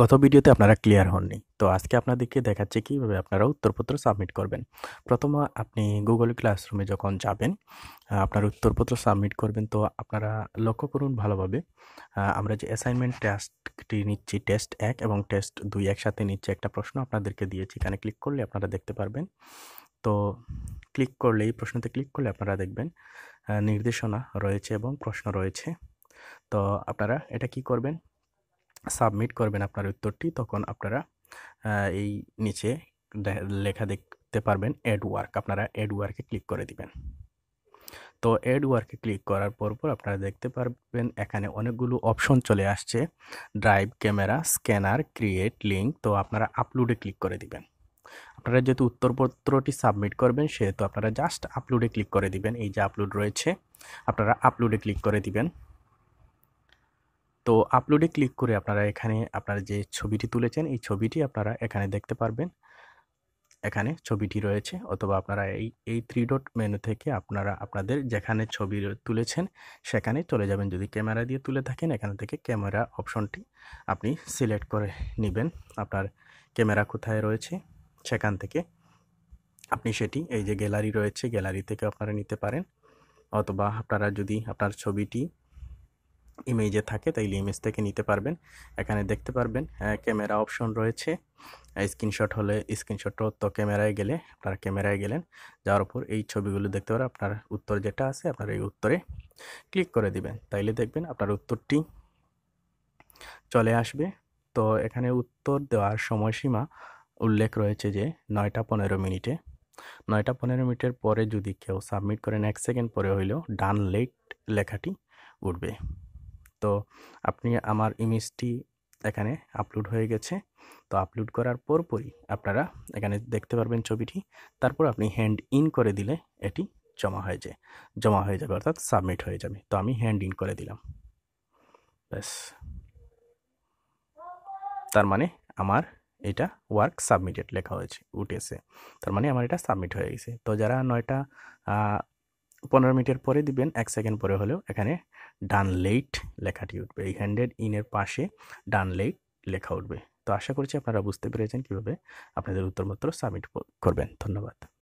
গত ভিডিওতে আপনারা ক্লিয়ার হননি তো আজকে আপনাদেরকে দেখাচ্ছে কীভাবে আপনারা উত্তরপত্র সাবমিট করবেন প্রথম আপনি গুগল ক্লাসরুমে যখন যাবেন আপনার উত্তরপত্র সাবমিট করবেন তো আপনারা লক্ষ্য করুন ভালোভাবে আমরা যে অ্যাসাইনমেন্ট টেস্টটি নিচ্ছি টেস্ট এক এবং টেস্ট দুই একসাথে নিচ্ছে একটা প্রশ্ন আপনাদেরকে দিয়েছি এখানে ক্লিক করলে আপনারা দেখতে পারবেন তো ক্লিক করলে এই প্রশ্নতে ক্লিক করলে আপনারা দেখবেন নির্দেশনা রয়েছে এবং প্রশ্ন রয়েছে তো আপনারা এটা কি করবেন সাবমিট করবেন আপনার উত্তরটি তখন আপনারা এই নিচে লেখা দেখতে পারবেন অ্যাড ওয়ার্ক আপনারা অ্যাড ওয়ার্কে ক্লিক করে দিবেন তো অ্যাড ওয়ার্কে ক্লিক করার পর পর আপনারা দেখতে পারবেন এখানে অনেকগুলো অপশন চলে আসছে drive camera scanner create link তো আপনারা আপলোডে ক্লিক করে দিবেন আপনারা যেহেতু উত্তরপত্রটি সাবমিট করবেন সেহেতু আপনারা জাস্ট আপলোডে ক্লিক করে দিবেন এই যে আপলোড রয়েছে আপনারা আপলোডে ক্লিক করে দিবেন তো আপলোডে ক্লিক করে আপনারা এখানে আপনারা যে ছবিটি তুলেছেন এই ছবিটি আপনারা এখানে দেখতে পারবেন এখানে ছবিটি রয়েছে অথবা আপনারা এই এই থ্রি ডট মেনু থেকে আপনারা আপনাদের যেখানে ছবি তুলেছেন সেখানে চলে যাবেন যদি ক্যামেরা দিয়ে তুলে থাকেন এখান থেকে ক্যামেরা অপশনটি আপনি সিলেক্ট করে নেবেন আপনার ক্যামেরা কোথায় রয়েছে সেখান থেকে আপনি সেটি এই যে গ্যালারি রয়েছে গ্যালারি থেকে আপনারা নিতে পারেন অথবা আপনারা যদি আপনার ছবিটি ইমেজে থাকে তাইলে ইমেজ থেকে নিতে পারবেন এখানে দেখতে পারবেন ক্যামেরা অপশন রয়েছে স্ক্রিনশট হলে স্ক্রিনশট তো ক্যামেরায় গেলে আপনার ক্যামেরায় গেলেন যাওয়ার উপর এই ছবিগুলো দেখতে পারেন আপনার উত্তর যেটা আছে আপনার এই উত্তরে ক্লিক করে দিবেন তাইলে দেখবেন আপনার উত্তরটি চলে আসবে তো এখানে উত্তর দেওয়ার সময়সীমা উল্লেখ রয়েছে যে নয়টা পনেরো মিনিটে নয়টা পনেরো মিনিটের পরে যদি কেউ সাবমিট করেন এক সেকেন্ড পরে হইলেও ডান লেট লেখাটি উঠবে তো আপনি আমার ইমেজটি এখানে আপলোড হয়ে গেছে তো আপলোড করার পরপরই আপনারা এখানে দেখতে পারবেন ছবিটি তারপর আপনি হ্যান্ড ইন করে দিলে এটি জমা হয়ে যায় জমা হয়ে যাবে অর্থাৎ সাবমিট হয়ে যাবে তো আমি হ্যান্ড ইন করে দিলাম ব্যাস তার মানে আমার এটা ওয়ার্ক সাবমিটেড লেখা হয়েছে উঠেছে তার মানে আমার এটা সাবমিট হয়ে গেছে তো যারা নয়টা পনেরো মিনিটের পরে দিবেন এক সেকেন্ড পরে হলেও এখানে ডান লেট লেখাটি উঠবে এই হ্যান্ডেড ইনের পাশে ডান লেট লেখা উঠবে তো আশা করছি আপনারা বুঝতে পেরেছেন কীভাবে আপনাদের উত্তরপত্র সাবমিট করবেন ধন্যবাদ